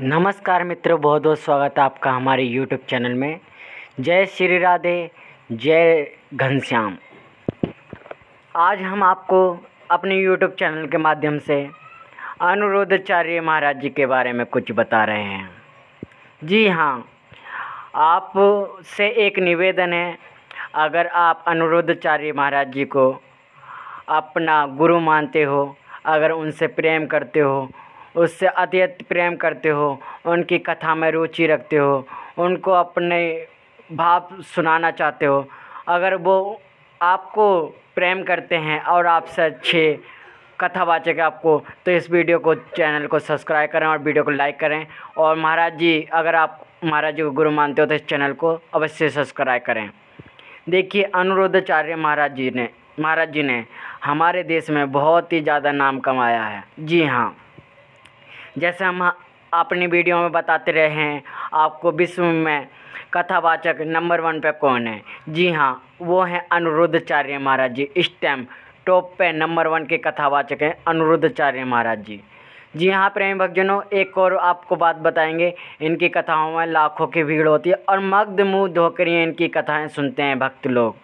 नमस्कार मित्रों बहुत बहुत स्वागत है आपका हमारे यूट्यूब चैनल में जय श्री राधे जय घनश्याम आज हम आपको अपने यूट्यूब चैनल के माध्यम से अनुरोधाचार्य महाराज जी के बारे में कुछ बता रहे हैं जी हाँ आप से एक निवेदन है अगर आप अनुरोधाचार्य महाराज जी को अपना गुरु मानते हो अगर उनसे प्रेम करते हो उससे अत्यंत प्रेम करते हो उनकी कथा में रुचि रखते हो उनको अपने भाव सुनाना चाहते हो अगर वो आपको प्रेम करते हैं और आपसे अच्छे कथावाचक आपको तो इस वीडियो को चैनल को सब्सक्राइब करें और वीडियो को लाइक करें और महाराज जी अगर आप महाराज जी को गुरु मानते हो तो इस चैनल को अवश्य सब्सक्राइब करें देखिए अनुरुद्धाचार्य महाराज जी ने महाराज जी ने हमारे देश में बहुत ही ज़्यादा नाम कमाया है जी हाँ जैसे हम अपनी वीडियो में बताते रहे हैं आपको विश्व में कथावाचक नंबर वन पे कौन है जी हाँ वो हैं अनुरुद्धाचार्य महाराज जी इस टाइम टॉप पे नंबर वन के कथावाचक हैं अनुरुद्धाचार्य महाराज जी जी हाँ प्रेम भक्तजनों एक और आपको बात बताएंगे इनकी कथाओं में लाखों की भीड़ होती है और मग्ध मुँह धोकर ये इनकी कथाएँ सुनते हैं भक्त लोग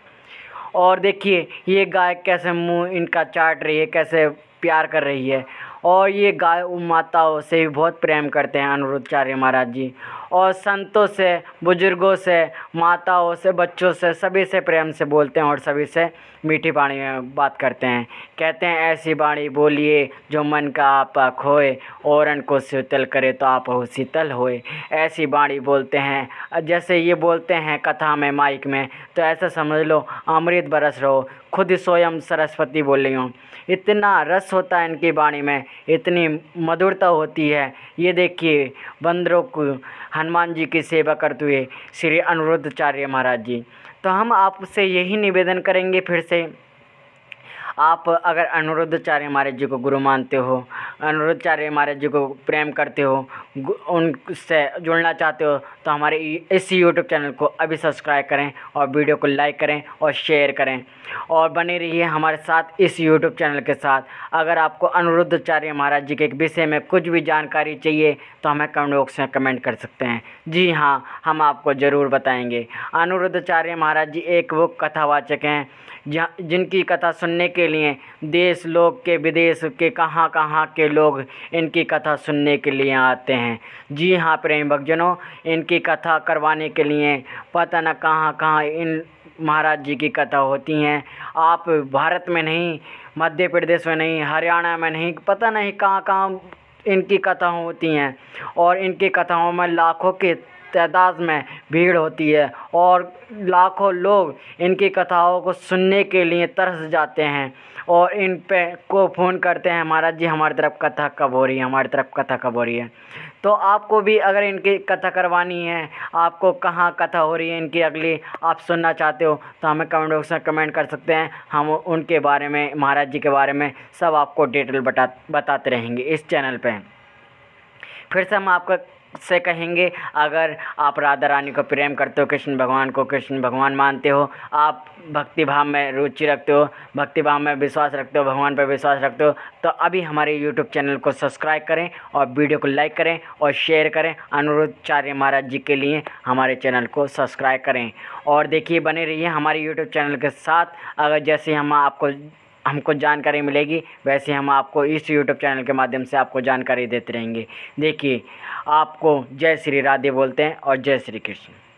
और देखिए ये गायक कैसे मुँह इनका चाट रही है कैसे प्यार कर रही है और ये गाय माताओं से भी बहुत प्रेम करते हैं अनुरुद्धाचार्य महाराज जी और संतों से बुज़ुर्गों से माताओं से बच्चों से सभी से प्रेम से बोलते हैं और सभी से मीठी बाणी में बात करते हैं कहते हैं ऐसी बाणी बोलिए जो मन का आपा खोए और को शीतल करे तो आप हो शीतल होए ऐसी बाणी बोलते हैं जैसे ये बोलते हैं कथा में माइक में तो ऐसा समझ लो अमृत बरस रहो खुद स्वयं सरस्वती बोल रही हूँ इतना रस होता है इनकी वाणी में इतनी मधुरता होती है ये देखिए बंदरों को हनुमान जी की सेवा करते हुए श्री अनिरुद्धाचार्य महाराज जी तो हम आपसे यही निवेदन करेंगे फिर से आप अगर अनिरुद्धाचार्य महाराज जी को गुरु मानते हो अनुरुद्धाचार्य महाराज जी को प्रेम करते हो उनसे जुड़ना चाहते हो तो हमारे इस यूट्यूब चैनल को अभी सब्सक्राइब करें और वीडियो को लाइक करें और शेयर करें और बने रहिए हमारे साथ इस यूट्यूब चैनल के साथ अगर आपको अनिरुद्धाचार्य महाराज जी के विषय में कुछ भी जानकारी चाहिए तो हमें कमेंट बॉक्स में कमेंट कर सकते हैं जी हाँ हम आपको ज़रूर बताएँगे अनिरुद्धाचार्य महाराज जी एक वो कथावाचक हैं जहाँ जिनकी कथा सुनने के लिए देश लोग के विदेश के कहाँ कहाँ के लोग इनकी कथा सुनने के लिए आते हैं जी हाँ प्रेम भक्तजनों इनकी कथा करवाने के लिए पता न कहाँ कहाँ इन महाराज जी की कथा होती हैं आप भारत में नहीं मध्य प्रदेश में नहीं हरियाणा में नहीं पता नहीं कहाँ कहाँ इनकी कथाएँ होती हैं और इनकी कथाओं में लाखों के तादाद में भीड़ होती है और लाखों लोग इनकी कथाओं को सुनने के लिए तरस जाते हैं और इन पे को फ़ोन करते हैं महाराज जी हमारी तरफ कथा कब हो रही है हमारी तरफ कथा कब हो रही है तो आपको भी अगर इनकी कथा करवानी है आपको कहाँ कथा हो रही है इनकी अगली आप सुनना चाहते हो तो हमें कमेंट बॉक्स में कमेंट कर सकते हैं हम उनके बारे में महाराज जी के बारे में सब आपको डिटेल बता बताते रहेंगे इस चैनल पर फिर से हम आपका से कहेंगे अगर आप राधा रानी को प्रेम करते हो कृष्ण भगवान को कृष्ण भगवान मानते हो आप भक्ति भाव में रुचि रखते हो भक्ति भाव में विश्वास रखते हो भगवान पर विश्वास रखते हो तो अभी हमारे यूट्यूब चैनल को सब्सक्राइब करें और वीडियो को लाइक करें और शेयर करें अनुरोधचार्य महाराज जी के लिए हमारे चैनल को सब्सक्राइब करें और देखिए बने रहिए हमारे यूट्यूब चैनल के साथ अगर जैसे हम आपको हमको जानकारी मिलेगी वैसे हम आपको इस यूट्यूब चैनल के माध्यम से आपको जानकारी देते रहेंगे देखिए आपको जय श्री राधे बोलते हैं और जय श्री कृष्ण